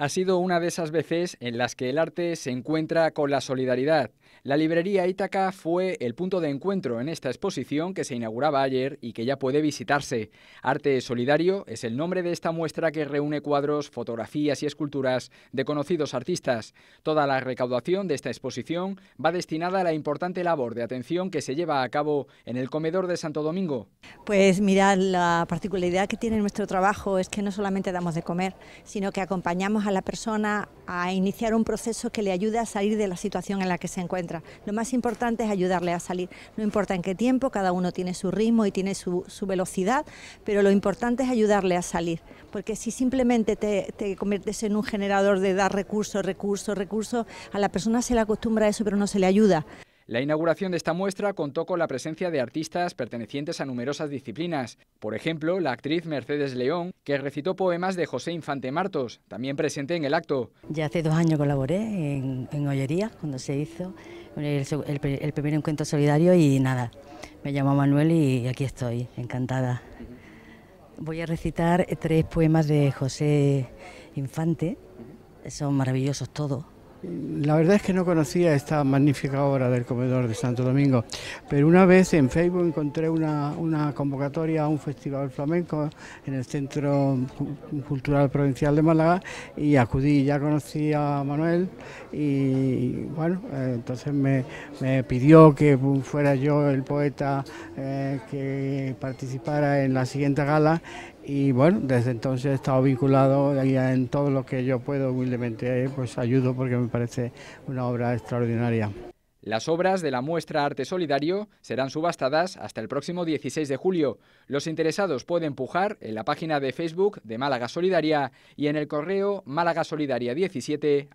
Ha sido una de esas veces en las que el arte se encuentra con la solidaridad. La librería Ítaca fue el punto de encuentro en esta exposición que se inauguraba ayer y que ya puede visitarse. Arte Solidario es el nombre de esta muestra que reúne cuadros, fotografías y esculturas de conocidos artistas. Toda la recaudación de esta exposición va destinada a la importante labor de atención que se lleva a cabo en el comedor de Santo Domingo. Pues mirad, la particularidad que tiene nuestro trabajo es que no solamente damos de comer, sino que acompañamos a la persona a iniciar un proceso que le ayude a salir de la situación en la que se encuentra. Lo más importante es ayudarle a salir, no importa en qué tiempo, cada uno tiene su ritmo y tiene su, velocidad, pero lo importante es ayudarle a salir, porque si simplemente te, te conviertes en un generador de dar recursos, recursos, recursos, a la persona se le acostumbra a eso, pero no se le ayuda. La inauguración de esta muestra contó con la presencia de artistas pertenecientes a numerosas disciplinas. Por ejemplo, la actriz Mercedes León, que recitó poemas de José Infante Martos, también presente en el acto. Ya hace dos años colaboré en, en cuando se hizo el, el primer encuentro solidario y nada, me llamo Manuel y aquí estoy, encantada. Voy a recitar tres poemas de José Infante, son maravillosos todos la verdad es que no conocía esta magnífica obra del comedor de Santo Domingo, pero una vez en Facebook encontré una, convocatoria a un festival flamenco en el Centro Cultural Provincial de Málaga y acudí, ya conocí a Manuel y bueno, eh, entonces me, pidió que fuera yo el poeta eh, que participara en la siguiente gala y bueno, desde entonces he estado vinculado en todo lo que yo puedo humildemente, eh, pues ayudo porque me parece una obra extraordinaria. Las obras de la muestra Arte Solidario serán subastadas hasta el próximo 16 de julio. Los interesados pueden pujar en la página de Facebook de Málaga Solidaria y en el correo málagasolidaria17